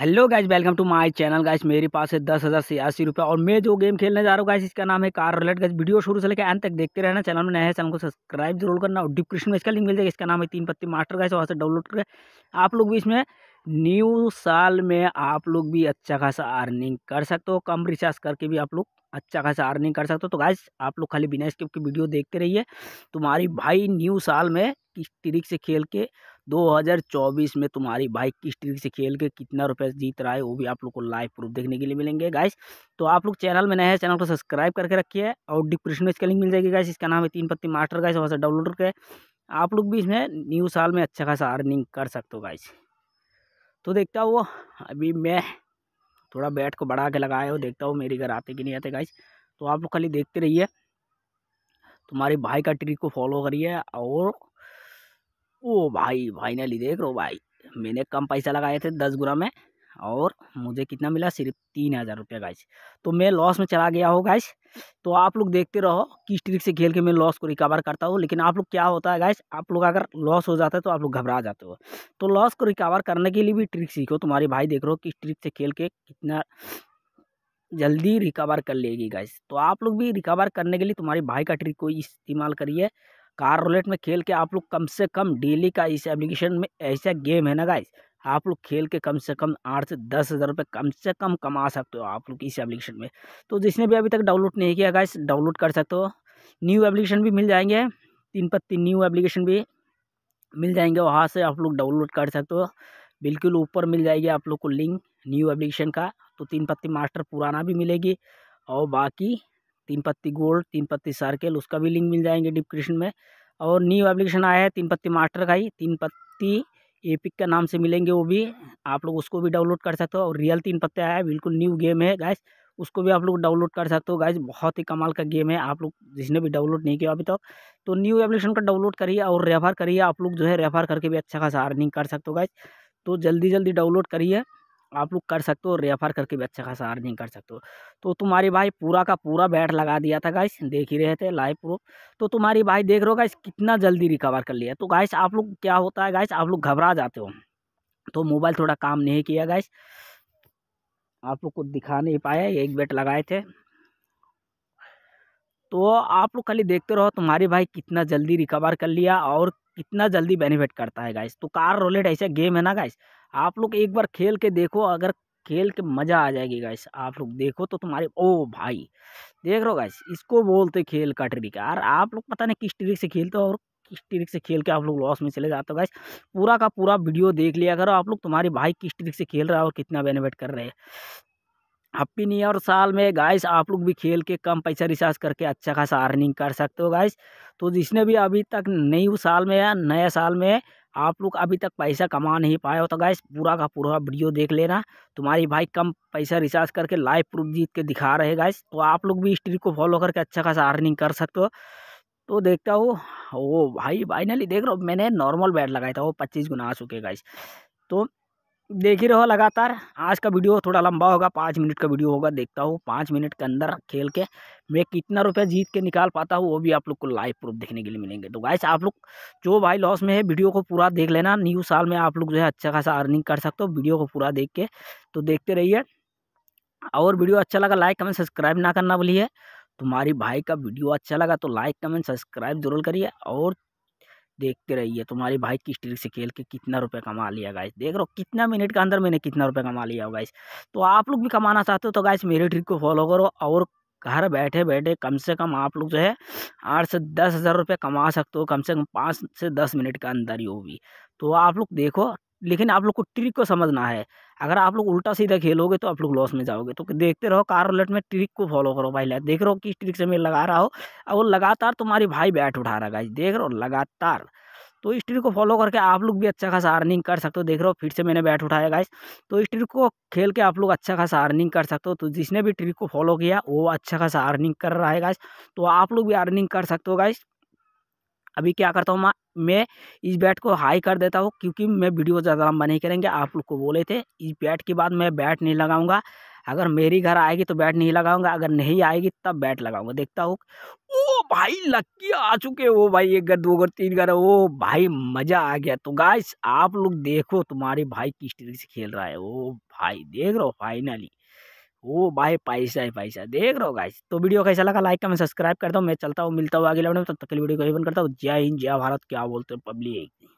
hello guys welcome to my channel guys मेरे पास है दस हज़ार सियासी रुपये और मैं जो गेम खेलने जा रहा हूँ गाइज इसका नाम है कार रिलेट गाइज वीडियो शुरू से लेकर एंड तक देखते रहना चैनल में नया है चैनल को सब्सक्राइब जरूर करना और डिस्क्रिप्शन में इसका लिंक मिल जाएगा इसका नाम है तीन पत्ती मास्टर गाइज वहाँ से डाउनलोड करें आप लोग भी इसमें न्यू साल में आप लोग भी अच्छा खासा अर्निंग कर सकते हो कम रिचार्ज करके भी आप लोग अच्छा खासा अर्निंग कर सकते हो तो गाइज आप लोग खाली बिना स्किप की वीडियो देखते रहिए तुम्हारी भाई न्यू साल में किस ट्रिक से खेल के 2024 में तुम्हारी बाइक किस ट्रिक से खेल के कितना रुपए जीत रहा है वो भी आप लोग को लाइव प्रूफ देखने के लिए मिलेंगे गाइस तो आप लोग चैनल में नए हैं चैनल को सब्सक्राइब करके रखिए और डिप्रेशन में इसका लिंक मिल जाएगी गाइस इसका नाम है तीन पत्ती मास्टर गाइस वहाँ से डाउनलोड करके आप लोग भी इसमें न्यू साल में अच्छा खासा अर्निंग कर सकते हो गाइस तो देखता हूँ अभी मैं थोड़ा बैट को बढ़ा के लगाया हूँ देखता हूँ मेरे घर आते कि नहीं आते गाइस तो आप लोग खाली देखते रहिए तुम्हारी भाई का ट्रिक को फॉलो करिए और ओ भाई फाइनली देख रो भाई मैंने कम पैसा लगाए थे दस गुना में और मुझे कितना मिला सिर्फ तीन हज़ार रुपया गाइस तो मैं लॉस में चला गया हूँ गाइस तो आप लोग देखते रहो किस ट्रिक से खेल के मैं लॉस को रिकवर करता हूँ लेकिन आप लोग क्या होता है गाइस आप लोग अगर लॉस हो जाता है तो आप लोग घबरा जाते हो तो लॉस को रिकवर करने के लिए भी ट्रिक सीखो तुम्हारे भाई देख रहो किस ट्रिक से खेल के कितना जल्दी रिकवर कर लेगी गाइस तो आप लोग भी रिकवर करने के लिए तुम्हारे भाई का ट्रिक को इस्तेमाल करिए कार रोलेट में खेल के आप लोग कम से कम डेली का इस एप्लीकेशन में ऐसा गेम है ना गाइस आप लोग खेल के कम से कम आठ से दस हज़ार रुपये कम से कम कमा सकते हो आप लोग इस एप्लीकेशन में तो जिसने भी अभी तक डाउनलोड नहीं किया गाइस डाउनलोड कर सकते हो न्यू एप्लीकेशन भी मिल जाएंगे तीन पर तीन न्यू एप्लीकेशन भी मिल जाएंगे वहाँ से आप लोग डाउनलोड कर सकते हो बिल्कुल ऊपर मिल जाएगी आप लोग को लिंक न्यू एप्लीकेशन का तो तीन पत्ती मास्टर पुराना भी मिलेगी और बाकी तीन पत्ती गोल्ड तीन पत्ती सर्किल उसका भी लिंक मिल जाएंगे डिस्क्रिप्शन में और न्यू एप्लीकेशन आया है तीन पत्ती मास्टर का ही तीन पत्ती एपिक का नाम से मिलेंगे वो भी आप लोग उसको भी डाउनलोड कर सकते हो और रियल तीन पत्ते आया है बिल्कुल न्यू गेम है गाइस उसको भी आप लोग डाउनलोड कर सकते हो गैस बहुत ही कमाल का गेम है आप लोग जिसने भी डाउनलोड नहीं किया अभी तक तो, न्यू एप्लीकेशन का डाउनलोड करिए और रेफर करिए आप लोग जो है रेफर करके भी अच्छा खासा अर्निंग कर सकते हो गैस तो जल्दी जल्दी डाउनलोड करिए आप लोग कर सकते हो रेफर करके भी अच्छा खासा अर्निंग कर सकते हो तो तुम्हारी भाई पूरा का पूरा बैट लगा दिया था गाइस देख ही रहे थे लाइव प्रो तो तुम्हारी भाई देख रहे हो गाइस कितना जल्दी रिकवर कर लिया तो गाइस आप लोग क्या होता है गाइस आप लोग घबरा जाते हो तो मोबाइल थोड़ा काम नहीं किया गाइस आप लोग को दिखा नहीं पाया एक बैट लगाए थे तो आप लोग खाली देखते रहो तुम्हारे भाई कितना जल्दी रिकवर कर लिया और कितना जल्दी बेनिफिट करता है गाइस तो कार रोलेट ऐसा गेम है ना गाइस आप लोग एक बार खेल के देखो अगर खेल के मज़ा आ जाएगी गाइस आप लोग देखो तो तुम्हारे ओ भाई देख रहे हो गाइस इसको बोलते खेल का ट्रिक यार आप लोग पता नहीं किस ट्रिक से खेलते हो और किस ट्रिक से खेल के आप लोग लॉस में चले जाते हो गाइस पूरा का पूरा वीडियो देख लिया करो आप लोग तुम्हारे भाई किस ट्रिक से खेल रहा है और कितना बेनिफिट कर रहे हैं हैप्पी न्यू ईयर साल में गाइस आप लोग भी खेल के कम पैसा रिचार्ज करके अच्छा खासा अर्निंग कर सकते हो गाइस तो जिसने भी अभी तक नई साल में या नया साल में आप लोग अभी तक पैसा कमा नहीं पाए हो तो गैस पूरा का पूरा वीडियो देख लेना तुम्हारी भाई कम पैसा रिचार्ज करके लाइव प्रूफ जीत के दिखा रहे गैस तो आप लोग भी इस ट्रिक को फॉलो करके अच्छा खासा अर्निंग कर सकते हो तो देखता हूँ वो भाई फाइनली देख रहा हूँ मैंने नॉर्मल बैट लगाया था वो पच्चीस गुना आ चुके गाइस तो देख ही रहो लगातार आज का वीडियो थोड़ा लंबा होगा पाँच मिनट का वीडियो होगा देखता हूँ पाँच मिनट के अंदर खेल के मैं कितना रुपया जीत के निकाल पाता हूँ वो भी आप लोग को लाइव प्रूफ देखने के लिए मिलेंगे तो गाइस आप लोग जो भाई लॉस में है वीडियो को पूरा देख लेना न्यू साल में आप लोग जो है अच्छा खासा अर्निंग कर सकते हो वीडियो को पूरा देख के तो देखते रहिए और वीडियो अच्छा लगा लाइक कमेंट सब्सक्राइब ना करना बोलिए तुम्हारी भाई का वीडियो अच्छा लगा तो लाइक कमेंट सब्सक्राइब जरूर करिए और देखते रहिए तुम्हारी भाई किस ट्रिक से खेल के कितना रुपए कमा लिया गाइस देख रहे हो कितना मिनट के अंदर मैंने कितना रुपए कमा लिया हो गाइस तो आप लोग भी कमाना चाहते हो तो गाइस मेरे ट्रिक को फॉलो करो और घर बैठे बैठे कम से कम आप लोग जो है आठ से दस हज़ार रुपये कमा सकते हो कम से कम पाँच से दस मिनट के अंदर ही होगी तो आप लोग देखो लेकिन आप लोग को ट्रिक को समझना है अगर आप लोग उल्टा सीधा खेलोगे तो आप लोग लॉस में जाओगे तो देखते रहो कार रलेट में ट्रिक को फॉलो करो भाई लाइफ देख रहो किस ट्रिक से मैं लगा रहा हो और वो लगातार तुम्हारी भाई बैट उठा रहा है देख रहो लगातार तो इस ट्रिक को फॉलो करके आप लोग भी अच्छा खासा अर्निंग कर सकते हो देख रहे हो फिर से मैंने बैट उठाया गाइस तो इस ट्रिक को खेल के आप लोग अच्छा खासा अर्निंग कर सकते हो तो जिसने भी ट्रिक को फॉलो किया वो अच्छा खासा अर्निंग कर रहा है गाइस तो आप लोग भी अर्निंग कर सकते हो गाइस अभी क्या करता हूँ मैं इस बैट को हाई कर देता हूँ क्योंकि मैं वीडियो ज़्यादा लंबा नहीं करेंगे आप लोग को बोले थे इस बैट के बाद मैं बैट नहीं लगाऊंगा अगर मेरी घर आएगी तो बैट नहीं लगाऊंगा अगर नहीं आएगी तब बैट लगाऊंगा देखता हूँ ओ भाई लक्की आ चुके हो भाई एक घर दो घर तीन घर ओ भाई मज़ा आ गया तो गाइस आप लोग देखो तुम्हारे भाई किस तरीके से खेल रहा है ओ भाई देख रहे हो फाइनली ओ भाई पैसा ही पैसा देख रहा हो गाइस तो वीडियो कैसा लगा लाइक कमेंट सब्सक्राइब करता हूँ मैं चलता हूँ मिलता हूँ आगे में तब तक के वीडियो को बन करता हूँ जय हिंद जय भारत क्या बोलते हैं पब्लिक